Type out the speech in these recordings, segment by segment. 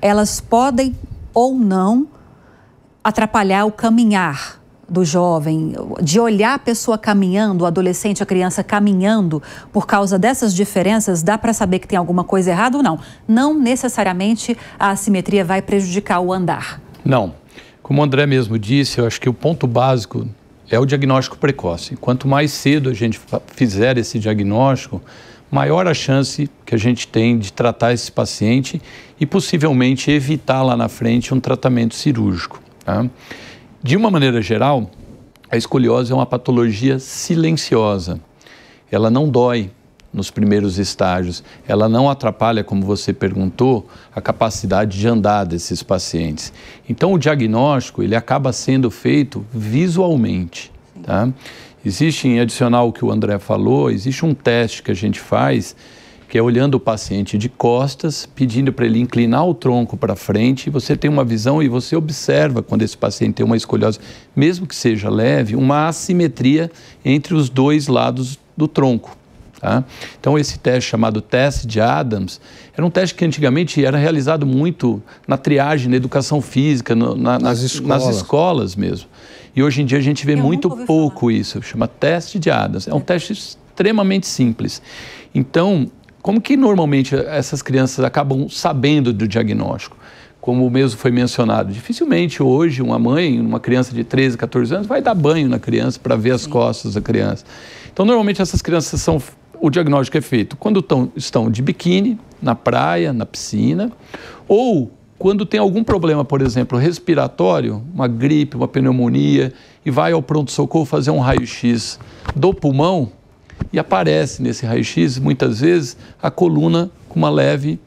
elas podem ou não atrapalhar o caminhar do jovem, de olhar a pessoa caminhando, o adolescente, a criança caminhando, por causa dessas diferenças, dá para saber que tem alguma coisa errada ou não? Não necessariamente a assimetria vai prejudicar o andar. Não. Como o André mesmo disse, eu acho que o ponto básico é o diagnóstico precoce. Quanto mais cedo a gente fizer esse diagnóstico, maior a chance que a gente tem de tratar esse paciente e possivelmente evitar lá na frente um tratamento cirúrgico. Tá? De uma maneira geral, a escoliose é uma patologia silenciosa. Ela não dói nos primeiros estágios, ela não atrapalha, como você perguntou, a capacidade de andar desses pacientes. Então, o diagnóstico ele acaba sendo feito visualmente. Tá? Existe, em adicional ao que o André falou, existe um teste que a gente faz, que é olhando o paciente de costas, pedindo para ele inclinar o tronco para frente, você tem uma visão e você observa quando esse paciente tem uma escoliose, mesmo que seja leve, uma assimetria entre os dois lados do tronco. Tá? Então, esse teste chamado teste de Adams era um teste que antigamente era realizado muito na triagem, na educação física, no, na, nas, escolas. nas, escolas. mesmo. E hoje em dia a gente vê Eu muito pouco falar. isso, chama teste de Adams. É um teste extremamente simples. Então, como que normalmente essas crianças acabam sabendo do diagnóstico? como mesmo foi mencionado, dificilmente hoje uma mãe, uma criança de 13, 14 anos, vai dar banho na criança para ver as Sim. costas da criança. Então, normalmente essas crianças são o diagnóstico é feito quando tão, estão de biquíni, na praia, na piscina, ou quando tem algum problema, por exemplo, respiratório, uma gripe, uma pneumonia, e vai ao pronto-socorro fazer um raio-x do pulmão, e aparece nesse raio-x, muitas vezes, a coluna com uma leve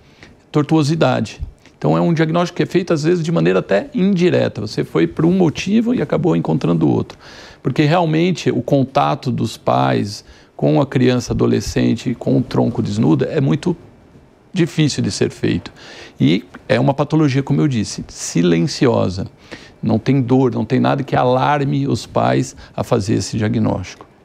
tortuosidade. Então, é um diagnóstico que é feito, às vezes, de maneira até indireta. Você foi por um motivo e acabou encontrando outro. Porque realmente o contato dos pais, com a criança adolescente com o um tronco desnudo é muito difícil de ser feito. E é uma patologia, como eu disse, silenciosa. Não tem dor, não tem nada que alarme os pais a fazer esse diagnóstico.